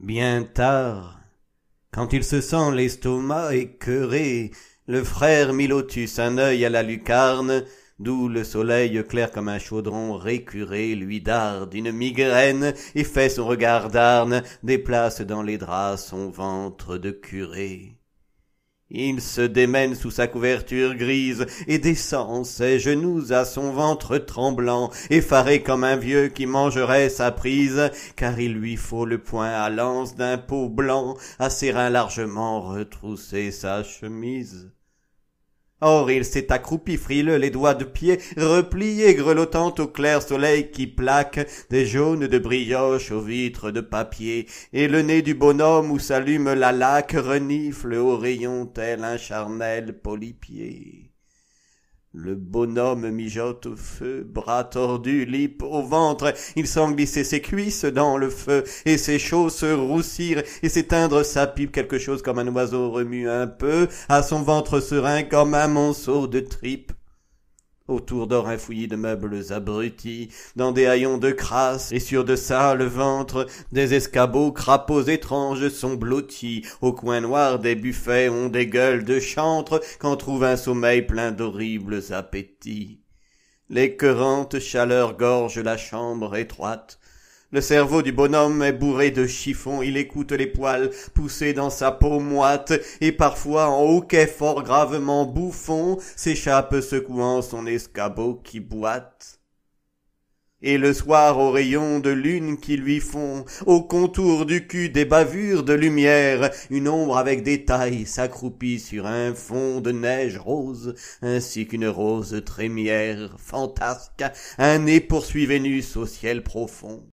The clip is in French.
Bien tard, quand il se sent l'estomac écœuré, le frère Milotus, un œil à la lucarne, d'où le soleil clair comme un chaudron récuré lui darde une migraine et fait son regard d'arne, déplace dans les draps son ventre de curé. Il se démène sous sa couverture grise et descend ses genoux à son ventre tremblant, effaré comme un vieux qui mangerait sa prise, car il lui faut le poing à lance d'un pot blanc, à ses reins largement retrousser sa chemise. Or il s'est accroupi frileux, les doigts de pied repliés, grelottant au clair soleil qui plaque des jaunes de brioche aux vitres de papier, et le nez du bonhomme où s'allume la laque renifle au rayon tel un charnel polypier. Le bonhomme mijote au feu, bras tordus, lip au ventre, il sent glisser ses cuisses dans le feu, et ses chaussures roussir, et s'éteindre sa pipe, quelque chose comme un oiseau remue un peu, à son ventre serein comme un monceau de tripes autour un fouillis de meubles abrutis, dans des haillons de crasse, et sur de sales ventres, des escabeaux crapauds étranges sont blottis, au coin noir des buffets ont des gueules de chantre, qu'en trouve un sommeil plein d'horribles appétits. L'écœurante chaleur gorge la chambre étroite, le cerveau du bonhomme est bourré de chiffons, il écoute les poils poussés dans sa peau moite, et parfois en hoquet fort gravement bouffon s'échappe secouant son escabeau qui boite et le soir aux rayons de lune qui lui font, au contour du cul des bavures de lumière, une ombre avec des tailles s'accroupit sur un fond de neige rose, ainsi qu'une rose trémière fantasque, un nez poursuit Vénus au ciel profond.